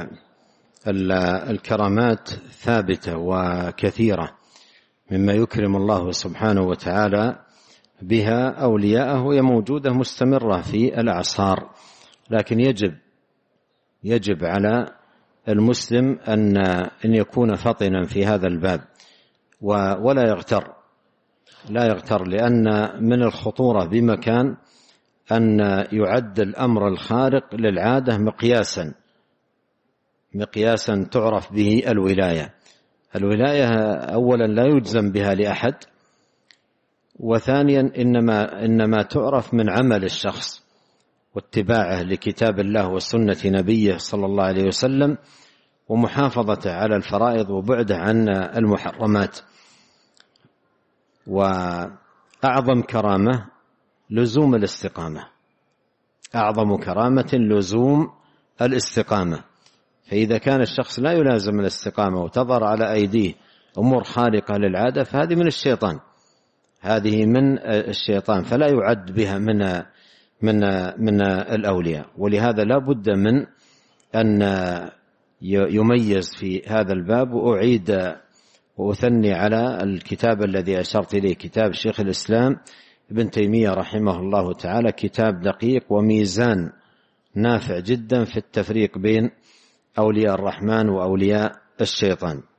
نعم. الكرامات ثابتة وكثيرة مما يكرم الله سبحانه وتعالى بها أولياءه هي موجودة مستمرة في الأعصار لكن يجب يجب على المسلم أن أن يكون فطنا في هذا الباب ولا يغتر لا يغتر لأن من الخطورة بمكان أن يعد الأمر الخارق للعادة مقياسا مقياسا تعرف به الولاية الولاية أولا لا يجزم بها لأحد وثانيا إنما, إنما تعرف من عمل الشخص واتباعه لكتاب الله وسنة نبيه صلى الله عليه وسلم ومحافظته على الفرائض وبعده عن المحرمات وأعظم كرامة لزوم الاستقامة أعظم كرامة لزوم الاستقامة فإذا كان الشخص لا يلازم الاستقامة وتظهر على أيديه أمور خارقة للعادة فهذه من الشيطان هذه من الشيطان فلا يعد بها من من من الأولياء ولهذا لا بد من أن يميز في هذا الباب وأعيد وأثني على الكتاب الذي أشرت إليه كتاب شيخ الإسلام ابن تيمية رحمه الله تعالى كتاب دقيق وميزان نافع جدا في التفريق بين أولياء الرحمن وأولياء الشيطان